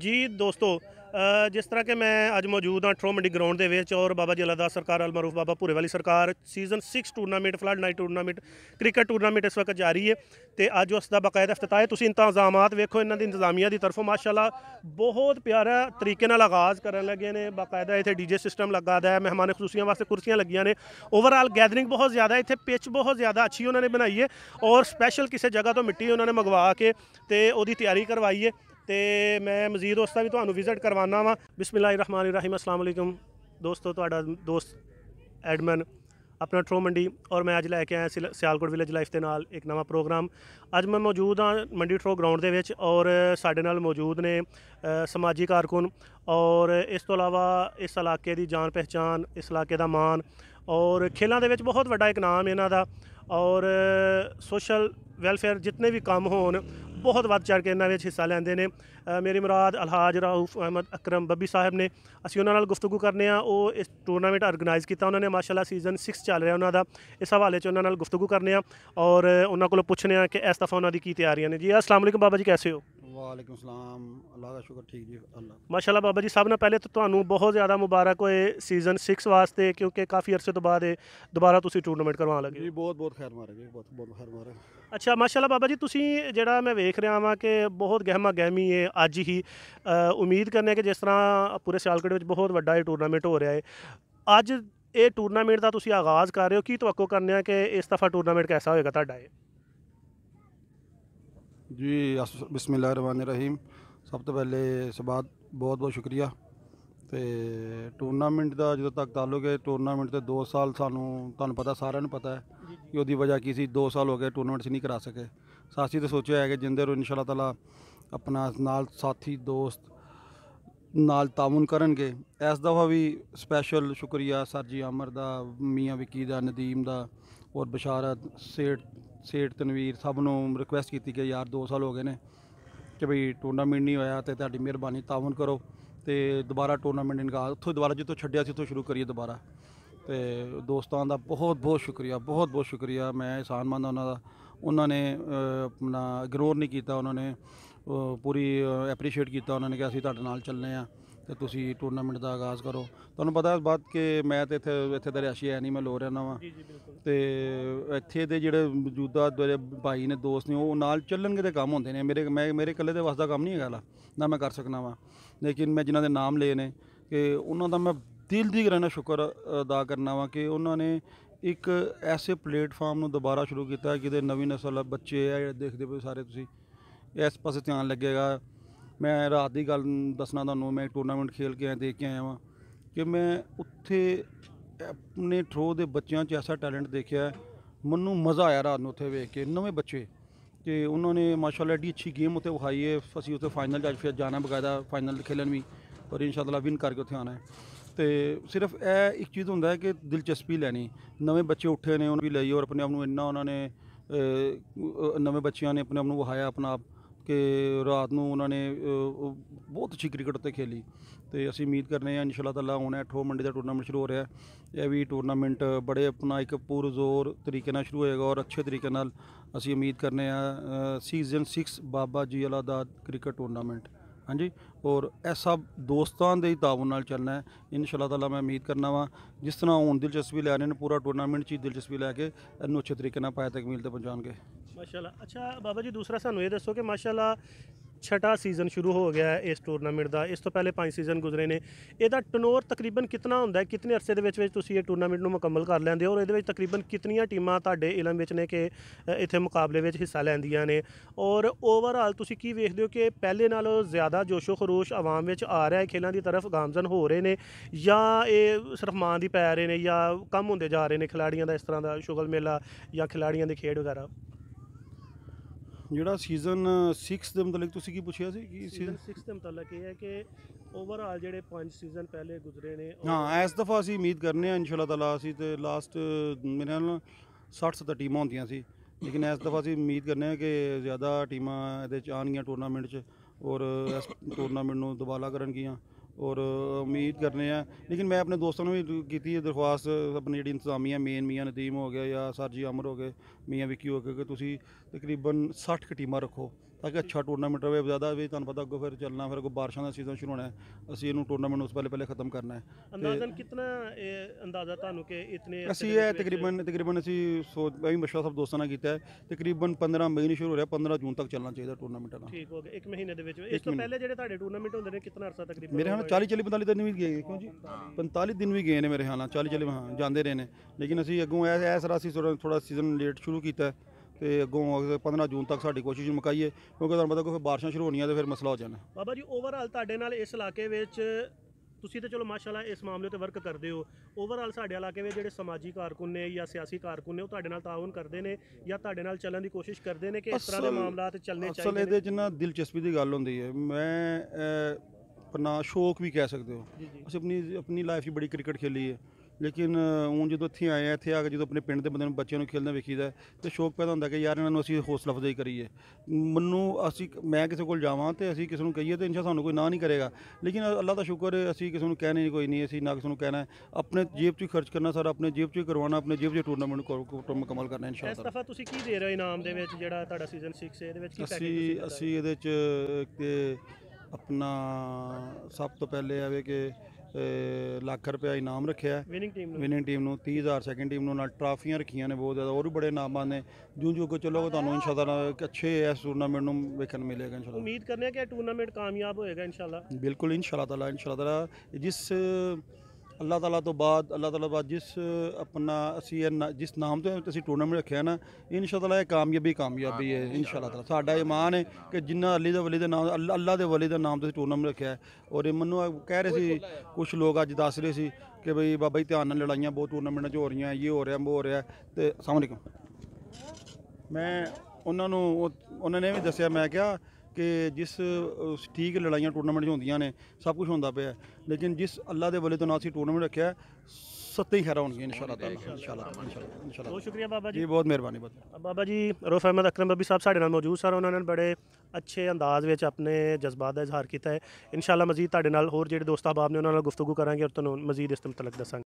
ਜੀ ਦੋਸਤੋ ਜਿਸ ਤਰ੍ਹਾਂ ਕਿ ਮੈਂ ਅੱਜ ਮੌਜੂਦ ਹਾਂ ਟਰੋਮੰਡੀ ਗਰਾਊਂਡ ਦੇ ਵਿੱਚ ਔਰ ਬਾਬਾ ਜੀ ਅਲਾਦਾ ਸਰਕਾਰ ਅਲ ਮਰੂਫ ਬਾਬਾ ਪੂਰੇ ਵਾਲੀ ਸਰਕਾਰ season 6 tournament flood light tournament cricket tournament ਇਸ ਵਕਤ ਜਾਰੀ ਹੈ ਤੇ ਅੱਜ ਉਸ ਦਾ ਬਕਾਇਦਾ ਇਫਤਤਾਹ ਹੈ ਤੁਸੀਂ ਇੰਤਜ਼ਾਮਾਤ ਵੇਖੋ ਇਹਨਾਂ ਦੀ ਇੰਤਜ਼ਾਮੀਆਂ ਦੀ ਤਰਫੋਂ ਮਾਸ਼ਾਅੱਲਾ ਬਹੁਤ ਪਿਆਰਾ ਤਰੀਕੇ ਨਾਲ ਆਗਾਜ਼ ਕਰਨ ਲੱਗੇ ਨੇ ਬਕਾਇਦਾ ਇੱਥੇ ਡੀਜੇ ਸਿਸਟਮ ਲੱਗਾਦਾ ਹੈ ਮਹਿਮਾਨ ਖੁਸ਼ੀਆਂ ਵਾਸਤੇ ਕੁਰਸੀਆਂ ਲੱਗੀਆਂ ਨੇ ਓਵਰਆਲ ਗੈਦਰਿੰਗ ਬਹੁਤ ਜ਼ਿਆਦਾ ਇੱਥੇ ਪਿਚ ਬਹੁਤ ਜ਼ਿਆਦਾ ਅੱਛੀ ਉਹਨਾਂ ਨੇ ਬਣਾਈ ਹੈ ਔਰ ਸਪੈਸ਼ਲ ਕਿਸੇ ਜਗ੍ਹਾ ਤੋਂ ਮਿੱਟੀ ਉਹਨਾਂ ਨੇ ਮੰਗਵਾ ਕੇ ਤੇ ਉਹਦੀ ਤਿਆਰੀ ਕਰਵਾਈ ਹੈ ਤੇ ਮੈਂ ਮਜ਼ੀਦ ਉਸ ਦਾ ਵੀ ਤੁਹਾਨੂੰ ਵਿਜ਼ਿਟ ਕਰਵਾਉਣਾ ਵਾ ਰਹੀਮ ਅਸਲਾਮ ਅਲੈਕਮ ਦੋਸਤੋ ਤੁਹਾਡਾ ਦੋਸਤ ਐਡਮਨ ਆਪਣਾ ਟਰੋ ਮੰਡੀ ਔਰ ਮੈਂ ਅੱਜ ਲੈ ਕੇ ਆਇਆ ਸਿਆਲਕੋਟ ਵਿਲੇਜ ਲਾਈਫ ਦੇ ਨਾਲ ਇੱਕ ਨਵਾਂ ਪ੍ਰੋਗਰਾਮ ਅੱਜ ਮੈਂ ਮੌਜੂਦ ਹਾਂ ਮੰਡੀ ਟਰੋ ਗਰਾਊਂਡ ਦੇ ਵਿੱਚ ਔਰ ਸਾਡੇ ਨਾਲ ਮੌਜੂਦ ਨੇ ਸਮਾਜੀ ਕਾਰਕੁਨ ਔਰ ਇਸ ਤੋਂ ਇਲਾਵਾ ਇਸ ਇਲਾਕੇ ਦੀ ਜਾਣ ਪਹਿਚਾਨ ਇਸ ਇਲਾਕੇ ਦਾ ਮਾਣ ਔਰ ਖੇਲਾਂ ਦੇ ਵਿੱਚ ਬਹੁਤ ਵੱਡਾ ਇੱਕ ਨਾਮ ਇਹਨਾਂ ਦਾ ਔਰ ਸੋਸ਼ਲ ਵੈਲਫੇਅਰ ਜਿੰਨੇ ਵੀ ਕੰਮ ਹੋਣ ਬਹੁਤ ਵੱਧ ਚੜ ਕੇ ਇਹਨਾਂ ਵਿੱਚ ਹਿੱਸਾ ਲੈਂਦੇ ਨੇ ਮੇਰੀ ਮੁਰਾਦ ਅਲਹਾਜ ਰਾਉਫ ਅਹਿਮਦ ਅਕਰਮ ਬੱਬੀ ਸਾਹਿਬ ਨੇ ਅਸੀਂ ਉਹਨਾਂ ਨਾਲ ਗੁਫ਼ਤਗੂ ਕਰਨੇ ਆ ਉਹ ਇਸ ਟੂਰਨਾਮੈਂਟ ਆਰਗੇਨਾਈਜ਼ ਕੀਤਾ ਉਹਨਾਂ ਨੇ ਮਾਸ਼ਾਅੱਲਾ ਸੀਜ਼ਨ 6 ਚੱਲ ਰਿਹਾ ਉਹਨਾਂ ਦਾ ਇਸ ਹਵਾਲੇ 'ਚ ਉਹਨਾਂ ਨਾਲ ਗੁਫ਼ਤਗੂ ਕਰਨੇ ਆ ਔਰ ਉਹਨਾਂ ਕੋਲੋਂ ਪੁੱਛਨੇ ਆ ਕਿ ਇਸ ਦਫਾ ਉਹਨਾਂ ਦੀ ਕੀ ਤਿਆਰੀਆਂ ਨੇ ਜੀ ਅਸਲਾਮੁਅਲੈਕਮ ਬਾਬਾ ਜੀ ਕੈਸੇ ਹੋ ਵਾਲੇਕੁਮ ਸਲਾਮ ਅੱਲਾ ਦਾ ਸ਼ੁਕਰ ਠੀਕ ਜੀ ਅੱਲਾ ਮਾਸ਼ਾਅੱਲਾ ਬਾਬਾ ਜੀ ਸਭ ਨਾਲ ਪਹਿਲੇ ਤਾਂ ਤੁਹਾਨੂੰ ਬਹੁਤ ਜ਼ਿਆਦਾ ਮੁਬਾਰਕ ਹੋਏ ਸੀਜ਼ਨ 6 ਵਾਸਤੇ ਕਿਉਂਕਿ ਕਾਫੀ ਅਰਸੇ ਤੋਂ ਬਾਅਦ ਇਹ ਦੁਬਾਰਾ ਤੁਸੀਂ ਟੂਰਨਾਮੈਂਟ ਕਰਵਾਉਣ ਲੱਗੇ ਜੀ ਬਹੁਤ ਬਹੁਤ ਖੈਰ ਮਾਰੇ ਜੀ ਬਹੁਤ ਬਹੁਤ ਖੈਰ ਮਾਰੇ ਅੱਛਾ ਮਾਸ਼ਾਅੱਲਾ ਬਾਬਾ ਜੀ ਤੁਸੀਂ ਜਿਹੜਾ ਮੈਂ ਵੇਖ ਰਿਹਾ ਹਾਂ ਕਿ ਬਹੁਤ ਗਹਿਮਾ ਗਹਿਮੀ ਹੈ ਅੱਜ ਹੀ ਉਮੀਦ ਕਰਨੇ ਕਿ ਜਿਸ ਤਰ੍ਹਾਂ ਪੂਰੇ ਸਿਆਲਕੋਟ ਵਿੱਚ ਬਹੁਤ ਵੱਡਾ ਇਹ ਟੂਰਨਾਮੈਂਟ ਹੋ ਰਿਹਾ ਹੈ ਅੱਜ ਇਹ ਟੂਰਨਾਮੈਂਟ ਦਾ ਤੁਸੀਂ ਆਗਾਜ਼ ਕਰ ਰਹੇ ਹੋ ਕੀ ਤਵਕਕ ਕਰਨੇ ਆ ਕਿ ਇਸ ਦਫਾ ਟੂਰਨਾਮੈਂਟ ਕਿਹਦਾ ਹੋਏਗਾ ਤੁਹਾਡਾ ਇਹ ਜੀ ਰਹੀਮ ਸਭ ਤੋਂ ਪਹਿਲੇ ਸਬਾਤ ਬਹੁਤ ਬਹੁਤ ਸ਼ੁਕਰੀਆ ਤੇ ਟੂਰਨਾਮੈਂਟ ਦਾ ਜਦੋਂ ਤੱਕ ਤਾਲੁਕ ਹੈ ਟੂਰਨਾਮੈਂਟ ਤੇ 2 ਸਾਲ ਸਾਨੂੰ ਤੁਹਾਨੂੰ ਪਤਾ ਸਾਰਿਆਂ ਨੂੰ ਪਤਾ ਹੈ ਕਿ ਉਹਦੀ ਵਜ੍ਹਾ ਕੀ ਸੀ 2 ਸਾਲ ਹੋ ਗਏ ਟੂਰਨਾਮੈਂਟ ਨਹੀਂ ਕਰਾ ਸਕੇ ਸਾਸੀ ਤੇ ਸੋਚਿਆ ਹੈ ਕਿ ਜਿੰਦੇ ਰੋ ਇਨਸ਼ਾ ਤਾਲਾ ਆਪਣਾ ਨਾਲ ਸਾਥੀ ਦੋਸਤ ਨਾਲ ਤਾਮਨ ਕਰਨਗੇ ਇਸ ਦਫਾ ਵੀ ਸਪੈਸ਼ਲ ਸ਼ੁਕਰੀਆ ਸਰ ਜੀ ਅਮਰ ਦਾ ਮੀਆਂ ਵਿਕੀ ਦਾ ਨਦੀਮ ਦਾ ਔਰ ਬਸ਼ਾਰਤ ਸੇਠ ਸੇਠ ਤਨਵੀਰ ਸਭ ਨੂੰ ਰਿਕੁਐਸਟ ਕੀਤੀ ਕਿ ਯਾਰ 2 ਸਾਲ ਹੋ ਗਏ ਨੇ ਕਿ ਭਈ ਟੂਰਨਾਮੈਂਟ ਨਹੀਂ ਹੋਇਆ ਤੇ ਤੁਹਾਡੀ ਮਿਹਰਬਾਨੀ ਤਾਵਨ ਕਰੋ ਤੇ ਦੁਬਾਰਾ ਟੂਰਨਾਮੈਂਟ ਇਨਕਾਰ ਉੱਥੋਂ ਦੁਬਾਰਾ ਜਿੱਥੋਂ ਛੱਡਿਆ ਸੀ ਉੱਥੋਂ ਸ਼ੁਰੂ ਕਰੀਏ ਦੁਬਾਰਾ ਤੇ ਦੋਸਤਾਂ ਦਾ ਬਹੁਤ ਬਹੁਤ ਸ਼ੁਕਰੀਆ ਬਹੁਤ ਬਹੁਤ ਸ਼ੁਕਰੀਆ ਮੈਂ ਇਹਸਾਨ ਮੰਨਦਾ ਉਹਨਾਂ ਦਾ ਉਹਨਾਂ ਨੇ ਆਪਣਾ ਇਗਨੋਰ ਨਹੀਂ ਕੀਤਾ ਉਹਨਾਂ ਨੇ ਪੂਰੀ ਐਪਰੀਸ਼ੀਏਟ ਕੀਤਾ ਉਹਨਾਂ ਨੇ ਕਿ ਅਸੀਂ ਤੁਹਾਡੇ ਨਾਲ ਚੱਲਨੇ ਆ ਤੇ ਤੁਸੀਂ ਟੂਰਨਾਮੈਂਟ ਦਾ ਆਗਾਜ਼ ਕਰੋ ਤੁਹਾਨੂੰ ਪਤਾ ਹੈ ਬਾਅਦ ਕਿ ਮੈਂ ਤੇ ਇੱਥੇ ਇੱਥੇ ਦਾ ਰਿਹਾਸ਼ੀ ਐ ਨਹੀਂ ਮੈਂ ਲੋ ਰਹਿਣਾ ਵਾਂ ਤੇ ਇੱਥੇ ਦੇ ਜਿਹੜੇ ਮੌਜੂਦਾ ਜਿਹੜੇ ਭਾਈ ਨੇ ਦੋਸਤ ਨੇ ਉਹ ਨਾਲ ਚੱਲਣਗੇ ਤੇ ਕੰਮ ਹੁੰਦੇ ਨੇ ਮੇਰੇ ਮੈਂ ਮੇਰੇ ਇਕੱਲੇ ਦੇ ਵਾਸਤੇ ਕੰਮ ਨਹੀਂ ਹੈਗਾ ਲਾ ਨਾ ਮੈਂ ਕਰ ਸਕਣਾ ਵਾਂ ਲੇਕਿਨ ਮੈਂ ਜਿਨ੍ਹਾਂ ਦੇ ਨਾਮ ਲਏ ਨੇ ਕਿ ਉਹਨਾਂ ਦਾ ਮੈਂ ਦਿਲ ਦੀ ਗਰਾਨਾ ਸ਼ੁਕਰ ਅਦਾ ਕਰਨਾ ਵਾਂ ਕਿ ਉਹਨਾਂ ਨੇ ਇੱਕ ਐਸੇ ਪਲੇਟਫਾਰਮ ਨੂੰ ਦੁਬਾਰਾ ਸ਼ੁਰੂ ਕੀਤਾ ਜਿਹਦੇ ਨਵੀਂ ਨਸਲ ਬੱਚੇ ਆ ਜਿਹੜੇ ਦੇਖਦੇ ਪਏ ਸਾਰੇ ਤੁਸੀਂ ਇਸ ਪਾਸੇ ਧਿਆਨ ਲੱਗੇਗਾ ਮੈਂ ਰਾਤ ਦੀ ਗੱਲ ਦੱਸਣਾ ਤੁਹਾਨੂੰ ਮੈਂ ਟੂਰਨਾਮੈਂਟ ਖੇਲ ਕੇ ਆਇਆ ਦੇਖ ਕੇ ਆਇਆ ਵਾਂ ਕਿ ਮੈਂ ਉੱਥੇ ਆਪਣੇ ਥਰੋ ਦੇ ਬੱਚਿਆਂ 'ਚ ਐਸਾ ਟੈਲੈਂਟ ਦੇਖਿਆ ਮੈਨੂੰ ਮਜ਼ਾ ਆਇਆ ਰਾਤ ਨੂੰ ਉੱਥੇ ਵੇਖ ਕੇ ਨਵੇਂ ਬੱਚੇ ਕਿ ਉਹਨਾਂ ਨੇ ਮਾਸ਼ਾਅੱਲਾ ਏਡੀ ਅੱਛੀ ਗੇਮ ਉੱਤੇ ਵਿਖਾਈ ਹੈ ਅਸੀਂ ਉੱਥੇ ਫਾਈਨਲ ਜਾ ਫਿਰ ਜਾਣਾ ਬਗਾਇਦਾ ਫਾਈਨਲ ਖੇਲਣ ਵੀ ਔਰ ਇਨਸ਼ਾਅੱਲਾ ਵਿਨ ਕਰਕੇ ਉੱਥੇ ਆਣਾ ਹੈ ਤੇ ਸਿਰਫ ਇਹ ਇੱਕ ਚੀਜ਼ ਹੁੰਦਾ ਹੈ ਕਿ ਦਿਲਚਸਪੀ ਲੈਣੀ ਨਵੇਂ ਬੱਚੇ ਉੱਠੇ ਨੇ ਉਹਨਾਂ ਵੀ ਲਈ ਔਰ ਆਪਣੇ ਆਪ ਨੂੰ ਇੰਨਾ ਉਹਨਾਂ ਨੇ ਨਵੇਂ ਬੱਚਿਆਂ ਨੇ ਆਪਣੇ ਆਪ ਨੂੰ ਵਹਾਇਆ ਆਪਣਾ ਆਪ ਕਿ ਰਾਤ ਨੂੰ ਉਹਨਾਂ ਨੇ ਬਹੁਤ ਅੱਛੀ ਕ੍ਰਿਕਟ ਤੇ ਖੇਲੀ ਤੇ ਅਸੀਂ ਉਮੀਦ ਕਰਨੇ ਆ ਇਨਸ਼ਾ ਅੱਲਾਹ ਹੁਣ ਠੋ ਮੰਡੇ ਦਾ ਟੂਰਨਾਮੈਂਟ ਸ਼ੁਰੂ ਹੋ ਰਿਹਾ ਹੈ ਇਹ ਵੀ ਟੂਰਨਾਮੈਂਟ ਬੜੇ ਆਪਣਾ ਇੱਕ ਜ਼ੋਰ ਤਰੀਕੇ ਨਾਲ ਸ਼ੁਰੂ ਹੋਏਗਾ ਔਰ ਅੱਛੇ ਤਰੀਕੇ ਨਾਲ ਅਸੀਂ ਉਮੀਦ ਕਰਨੇ ਆ ਸੀਜ਼ਨ 6 ਬਾਬਾ ਜੀ ਅਲਾਦਾਦ ਕ੍ਰਿਕਟ ਟੂਰਨਾਮੈਂਟ ਹਾਂਜੀ ਔਰ ਐਸਾ ਦੋਸਤਾਂ ਦੇ ਤਾਵਨ ਨਾਲ ਚੱਲਣਾ ਹੈ ਅੱਲਾਹ ਤਾਲਾ ਮੈਂ ਉਮੀਦ ਕਰਨਾ ਵਾ ਜਿਸ ਤਰ੍ਹਾਂ ਹੁਣ ਦਿਲਚਸਪੀ ਲੈ ਰਹੇ ਨੇ ਪੂਰਾ ਟੂਰਨਾਮੈਂਟ 'ਚ ਦਿਲਚਸਪੀ ਲੈ ਕੇ ਇਹਨੂੰ ਅੱਛੇ ਤਰੀਕੇ ਨਾਲ ਪਾਇਆ ਤਕਮੀਲ ਤੇ ਮਾਸ਼ਾ ਅੱਲਾਹ ਅੱਛਾ ਬਾਬਾ ਜੀ ਦੂਸਰਾ ਸਾਨੂੰ ਇਹ ਦੱਸੋ ਕਿ ਅੱਲਾਹ ਛਟਾ ਸੀਜ਼ਨ ਸ਼ੁਰੂ ਹੋ ਗਿਆ ਹੈ ਇਸ ਟੂਰਨਾਮੈਂਟ ਦਾ ਇਸ ਤੋਂ ਪਹਿਲੇ 5 ਸੀਜ਼ਨ ਗੁਜ਼ਰੇ ਨੇ ਇਹਦਾ ਟਨੋਰ ਤਕਰੀਬਨ ਕਿੰਨਾ ਹੁੰਦਾ ਹੈ ਕਿੰਨੇ ਅਰਸੇ ਦੇ ਵਿੱਚ ਵਿੱਚ ਤੁਸੀਂ ਇਹ ਟੂਰਨਾਮੈਂਟ ਨੂੰ ਮੁਕੰਮਲ ਕਰ ਲੈਂਦੇ ਹੋ ਔਰ ਇਹਦੇ ਵਿੱਚ ਤਕਰੀਬਨ ਕਿੰਨੀਆਂ ਟੀਮਾਂ ਤੁਹਾਡੇ ਇਲਮ ਵਿੱਚ ਨੇ ਕਿ ਇੱਥੇ ਮੁਕਾਬਲੇ ਵਿੱਚ ਹਿੱਸਾ ਲੈਂਦੀਆਂ ਨੇ ਔਰ ਓਵਰਆਲ ਤੁਸੀਂ ਕੀ ਵੇਖਦੇ ਹੋ ਕਿ ਪਹਿਲੇ ਨਾਲੋਂ ਜ਼ਿਆਦਾ ਜੋਸ਼ੋ ਖਰੋਸ਼ ਆਵਾਮ ਵਿੱਚ ਆ ਰਿਹਾ ਹੈ ਖੇਲਾਂ ਦੀ ਤਰਫ ਗਾਮਜ਼ਨ ਹੋ ਰਹੇ ਨੇ ਜਾਂ ਇਹ ਸਿਰਫ ਮਾਂ ਦੀ ਪੈ ਰਹੇ ਨੇ ਜਾਂ ਕਮ ਹੁੰਦੇ ਜਾ ਰਹੇ ਨੇ ਖਿਡਾਰੀਆਂ ਦਾ ਇਸ ਤਰ੍ਹਾਂ ਦਾ ਸ਼ੁਗਲ ਮੇਲਾ ਜਾਂ ਖਿਡਾਰੀਆਂ ਦੇ ਖੇਡ ਵਗੈਰਾ ਜਿਹੜਾ ਸੀਜ਼ਨ 6 ਦੇ ਮਤਲਬ ਤੁਸੀਂ ਕੀ ਪੁੱਛਿਆ ਸੀ ਕਿ ਸੀਜ਼ਨ 6 ਦੇ ਮਤਲਬ ਇਹ ਹੈ ਕਿ ਓਵਰਆਲ ਜਿਹੜੇ ਪੰਜ ਸੀਜ਼ਨ ਪਹਿਲੇ ਗੁਜ਼ਰੇ ਨੇ ਹਾਂ ਇਸ ਦਫਾ ਅਸੀਂ ਉਮੀਦ ਕਰਨੇ ਆ ਇਨਸ਼ਾਅੱਲਾ ਤਾਲਾ ਅਸੀਂ ਤੇ ਲਾਸਟ ਮੇਰੇ ਨਾਲ 60 70 ਟੀਮਾਂ ਹੁੰਦੀਆਂ ਸੀ ਲੇਕਿਨ ਇਸ ਦਫਾ ਅਸੀਂ ਉਮੀਦ ਕਰਨੇ ਆ ਕਿ ਜ਼ਿਆਦਾ ਟੀਮਾਂ ਇਹਦੇ ਚ ਆਣਗੀਆਂ ਟੂਰਨਾਮੈਂਟ ਚ ਔਰ ਇਸ ਟੂਰਨਾਮੈਂਟ ਨੂੰ ਦਬਾਲਾ ਕਰਨਗੀਆਂ ਔਰ ਉਮੀਦ ਕਰਨੇ ਆ ਲੇਕਿਨ ਮੈਂ ਆਪਣੇ ਦੋਸਤਾਂ ਨੂੰ ਵੀ ਕੀਤੀ ਹੈ ਦਰਖਾਸਤ ਆਪਣੀ ਜਿਹੜੀ ਇੰਤਜ਼ਾਮੀਆਂ ਮੇਨ ਮੀਆਂ ਨਦੀਮ ਹੋ ਗਿਆ ਜਾਂ ਸਰਜੀ ਅਮਰ ਹੋ ਗਏ ਮੀਆਂ ਵਿਕੀ ਹੋ ਗਏ ਕਿ ਤੁਸੀਂ ਤਕਰੀਬਨ 60 ਟੀਮਾਂ ਰੱਖੋ ਤਾਂ ਕਿ ਅੱਛਾ ਟੂਰਨਾਮੈਂਟ ਰਵੇ ਜ਼ਿਆਦਾ ਵੀ ਤੁਹਾਨੂੰ ਪਤਾ ਅੱਗੋਂ ਫਿਰ ਚੱਲਣਾ ਫਿਰ ਅੱਗੋਂ ਬਾਰਿਸ਼ਾਂ ਦਾ ਸੀਜ਼ਨ ਸ਼ੁਰੂ ਹੋਣਾ ਹੈ ਅਸੀਂ ਇਹਨੂੰ ਟੂਰਨਾਮੈਂਟ ਉਸ ਪਹਿਲੇ ਪਹਿਲੇ ਖਤਮ ਕਰਨਾ ਹੈ ਅੰਦਾਜ਼ਨ ਕਿੰਨਾ ਇਹ ਅੰਦਾਜ਼ਾ ਤੁਹਾਨੂੰ ਕਿ ਇਤਨੇ ਅਸੀਂ ਇਹ ਤਕਰੀਬਨ ਤਕਰੀਬਨ ਅਸੀਂ ਸੋਚ ਵੀ ਮਸ਼ਾ ਸਭ ਦੋਸਤਾਂ ਨਾਲ ਕੀਤਾ ਹੈ ਤਕਰੀਬਨ 15 ਮਈ ਨੂੰ ਸ਼ੁਰੂ ਹੋ ਰਿਹਾ 15 ਜੂਨ ਤੱਕ ਚੱਲਣਾ ਚਾਹੀਦਾ ਟੂਰਨਾਮੈਂਟ ਦਾ ਠੀਕ ਹੋ ਗਿਆ ਇੱਕ ਮਹੀਨੇ ਦੇ ਵਿੱਚ ਇਸ ਤੋਂ ਪਹਿਲੇ ਜਿਹੜੇ ਤੁਹਾਡੇ ਟੂਰਨਾਮੈਂਟ ਹੁੰਦੇ ਨੇ ਕਿੰਨਾ ਅਰਸਾ ਤਕਰੀਬਨ ਮੇਰੇ ਹਾਲ 40 40 45 ਦਿਨ ਵੀ ਗਏ ਕਿਉਂ ਜੀ 45 ਦਿਨ ਵੀ ਗਏ ਨੇ ਮੇਰੇ ਹਾਲ 40 40 ਹਾਂ ਜਾਂਦੇ ਰਹੇ ਨੇ ਲੇਕਿਨ ਅਸੀਂ ਅੱਗੋਂ ਐਸ ਐਸ ਰਾਸੀ ਥੋੜਾ ਸੀਜ਼ਨ ਲੇਟ ਸ਼ੁਰੂ ਕੀਤਾ ਹੈ ਤੇ ਅੱਗੋਂ 15 ਜੂਨ ਤੱਕ ਸਾਡੀ ਕੋਸ਼ਿਸ਼ ਨੂੰ ਮੁਕਾਈਏ ਕਿਉਂਕਿ ਤੁਹਾਨੂੰ ਪਤਾ ਕੋਈ ਬਾਰਿਸ਼ਾਂ ਸ਼ੁਰੂ ਹੋਣੀਆਂ ਤੇ ਫਿਰ ਮਸਲਾ ਹੋ ਜਾਣਾ ਬਾਬਾ ਜੀ ਓਵਰਆਲ ਤੁਹਾਡੇ ਨਾਲ ਇਸ ਇਲਾਕੇ ਵਿੱਚ ਤੁਸੀਂ ਤੇ ਚਲੋ ਮਾਸ਼ਾਅੱਲਾ ਇਸ ਮਾਮਲੇ ਤੇ ਵਰਕ ਕਰਦੇ ਹੋ ਓਵਰਆਲ ਸਾਡੇ ਇਲਾਕੇ ਵਿੱਚ ਜਿਹੜੇ ਸਮਾਜੀ ਕਾਰਕੁਨ ਨੇ ਜਾਂ ਸਿਆਸੀ ਕਾਰਕੁਨ ਨੇ ਉਹ ਤੁਹਾਡੇ ਨਾਲ ਤਾਉਨ ਕਰਦੇ ਨੇ ਜਾਂ ਤੁਹਾਡੇ ਨਾਲ ਚੱਲਣ ਦੀ ਕੋਸ਼ਿਸ਼ ਕਰਦੇ ਨੇ ਕਿ ਇਸ ਤਰ੍ਹਾਂ ਦੇ ਮਾਮਲੇ ਤੇ ਚਾਹੀਦੇ ਨੇ ਅਸਲ ਇਹਦੇ ਜਿੰਨਾ ਦਿਲਚਸਪੀ ਦੀ ਗੱਲ ਹੁੰਦੀ ਹੈ ਮੈਂ ਆਪਣਾ ਸ਼ੌਕ ਵੀ ਕਹਿ ਸਕਦੇ ਹੋ ਅਸੀਂ ਆਪਣੀ ਆਪਣੀ ਲਾਈਫ 'ਚ ਬੜੀ ਕ੍ਰਿਕਟ ਖੇਲੀ ਹੈ ਲੇਕਿਨ ਉਹ ਜਦੋਂ ਇੱਥੇ ਆਏ ਆ ਇੱਥੇ ਆ ਕੇ ਜਦੋਂ ਆਪਣੇ ਪਿੰਡ ਦੇ ਬੰਦੇ ਨੂੰ ਬੱਚਿਆਂ ਨੂੰ ਖੇਡਣਾ ਵੇਖੀਦਾ ਤੇ ਸ਼ੌਕ ਪੈਦਾ ਹੁੰਦਾ ਕਿ ਯਾਰ ਇਹਨਾਂ ਨੂੰ ਅਸੀਂ ਹੌਸਲਾ ਅਫਜ਼ਾਈ ਕਰੀਏ ਮੈਨੂੰ ਅਸੀਂ ਮੈਂ ਕਿਸੇ ਕੋਲ ਜਾਵਾਂ ਤੇ ਅਸੀਂ ਕਿਸੇ ਨੂੰ ਕਹੀਏ ਤੇ ਇਨਸ਼ਾ ਸਾਨੂੰ ਕੋਈ ਨਾ ਨਹੀਂ ਕਰੇਗਾ ਲੇਕਿਨ ਅੱਲਾਹ ਦਾ ਸ਼ੁਕਰ ਹੈ ਅਸੀਂ ਕਿਸੇ ਨੂੰ ਕਹਿਣੇ ਕੋਈ ਨਹੀਂ ਅਸੀਂ ਨਾ ਕਿਸੇ ਨੂੰ ਕਹਿਣਾ ਆਪਣੇ ਜੇਬ 'ਚ ਹੀ ਖਰਚ ਕਰਨਾ ਸਾਰਾ ਆਪਣੇ ਜੇਬ 'ਚ ਹੀ ਕਰਵਾਉਣਾ ਆਪਣੇ ਜੇਬ 'ਚ ਟੂਰਨਾਮੈਂਟ ਕੋਲ ਮੁਕਮਲ ਕਰਨਾ ਇਨਸ਼ਾ ਅੱਲਾਹ ਇਸ ਦਫਾ ਤੁਸੀਂ ਕੀ ਦੇ ਰਹੇ ਹੋ ਇਨਾਮ ਦੇ ਵਿੱਚ ਜਿਹੜਾ ਤੁਹਾਡਾ ਸੀਜ਼ਨ 6 ਹੈ ਇਹਦੇ ਵਿੱਚ ਕੀ ਪੈਕੇਜ ਅਸੀਂ ਅਸੀਂ ਇਹਦੇ 'ਚ ਤੇ ਆਪਣਾ ਸਭ ਤੋਂ ਪਹਿਲੇ ਆਵੇ ਕਿ ਲੱਖ ਰੁਪਿਆ ਇਨਾਮ ਰੱਖਿਆ ਵਿਨਿੰਗ ਟੀਮ ਨੂੰ ਵਿਨਿੰਗ ਟੀਮ ਨੂੰ 30000 ਸੈਕਿੰਡ ਟੀਮ ਨੂੰ ਨਾਲ ਟਰਾਫੀਆਂ ਰੱਖੀਆਂ ਨੇ ਬਹੁਤ ਜ਼ਿਆਦਾ ਹੋਰ ਵੀ ਬੜੇ ਨਾਮਾਂ ਨੇ ਜੂੰ ਜੂ ਕੋ ਚੱਲੋਗੇ ਤੁਹਾਨੂੰ ਇਨਸ਼ਾਅੱਲਾ ਇੱਕ ਅੱਛੇ ਇਸ ਟੂਰਨਾਮੈਂਟ ਨੂੰ ਵੇਖਣ ਮਿਲੇਗਾ ਇਨਸ਼ਾਅੱਲਾ ਉਮੀਦ ਕਰਨੇ ਆ ਕਿ ਇਹ ਟੂਰਨਾਮੈਂਟ ਕਾਮਯਾਬ ਹੋਏਗਾ ਇਨਸ਼ਾਅੱਲਾ ਬਿਲਕੁਲ ਇਨਸ਼ਾਅੱਲਾ ਤਾਲਾ ਇਨਸ਼ਾਅੱਲਾ ਜਿਸ ਅੱਲਾਹ ਤਾਲਾ ਤੋਂ ਬਾਅਦ ਅੱਲਾਹ ਤਾਲਾ ਬਾਅਦ ਜਿਸ ਆਪਣਾ ਅਸੀਂ ਜਿਸ ਨਾਮ ਤੋਂ ਅਸੀਂ ਟੂਰਨਾਮੈਂਟ ਰੱਖਿਆ ਨਾ ਇਨਸ਼ਾਅੱਲਾ ਇਹ ਕਾਮਯਾਬੀ ਕਾਮਯਾਬੀ ਹੈ ਇਨਸ਼ਾਅੱਲਾ ਅੱਲਾਹ ਸਾਡਾ ਇਮਾਨ ਹੈ ਕਿ ਜਿੰਨਾ ਅੱਲੀ ਦਾ ਵਲੀ ਦਾ ਨਾਮ ਅੱਲਾਹ ਦੇ ਵਲੀ ਦਾ ਨਾਮ ਤੇ ਟੂਰਨਾਮੈਂਟ ਰੱਖਿਆ ਔਰ ਇਹ ਮੈਨੂੰ ਕਹਿ ਰਹੇ ਸੀ ਕੁਝ ਲੋਕ ਅੱਜ ਦੱਸ ਰਹੇ ਸੀ ਕਿ ਬਈ ਬਾਬਾ ਜੀ ਧਿਆਨ ਨਾਲ ਲੜਾਈਆਂ ਬਹੁਤ ਟੂਰਨਾਮੈਂਟਾਂ 'ਚ ਹੋ ਰਹੀਆਂ ਇਹ ਹੋ ਰਿਹਾ ਉਹ ਹੋ ਰਿਹਾ ਤੇ ਅਸਲਾਮ ਮੈਂ ਉਹਨਾਂ ਨੂੰ ਉਹਨਾਂ ਨੇ ਵੀ ਦੱਸਿਆ ਮੈਂ ਕਿਹਾ ਕਿ ਜਿਸ ਠੀਕ ਲੜਾਈਆਂ ਟੂਰਨਾਮੈਂਟ 'ਚ ਹੁੰਦੀਆਂ ਨੇ ਸਭ ਕੁਝ ਹੁੰਦਾ ਪਿਆ ਲੇਕਿਨ ਜਿਸ ਅੱਲਾ ਦੇ ਬਲੇ ਤੋਂ ਨਾਲ ਟੂਰਨਾਮੈਂਟ ਰੱਖਿਆ ਸੱਤੇ ਹੀ ਖੈਰਾ ਹੋਣਗੀਆਂ ਇਨਸ਼ਾਅੱਲਾ ਤਾਲਾ ਇਨਸ਼ਾਅੱਲਾ ਇਨਸ਼ਾਅੱਲਾ ਬਹੁਤ ਸ਼ੁਕਰੀਆ ਬਾਬਾ ਜੀ ਜੀ ਬਹੁਤ ਮਿਹਰਬਾਨੀ ਬਹੁਤ ਬਾਬਾ ਜੀ ਰੋਫ ਅਹਿਮਦ ਅਕਰਮ ਬੱਬੀ ਸਾਹਿਬ ਸਾਡੇ ਨਾਲ ਮੌਜੂਦ ਸਰ ਉਹਨਾਂ ਨੇ ਬੜੇ ਅੱਛੇ ਅੰਦਾਜ਼ ਵਿੱਚ ਆਪਣੇ ਜਜ਼ਬਾਤ ਦਾ ਇਜ਼ਹਾਰ ਕੀਤਾ ਹੈ ਇਨਸ਼ਾਅੱਲਾ ਮਜ਼ੀਦ ਤੁਹਾਡੇ ਨਾਲ ਹੋਰ ਜਿਹੜੇ ਦੋਸਤਾਂ ਬਾਬ ਨੇ ਉਹਨਾਂ ਨਾਲ ਗੁਫ਼ਤਗੂ ਕਰਾਂਗੇ ਔਰ ਤੁਹਾਨੂੰ ਮਜ਼ੀਦ ਇਸ ਤੇ ਮੁਤਲਕ ਦੱਸਾਂਗੇ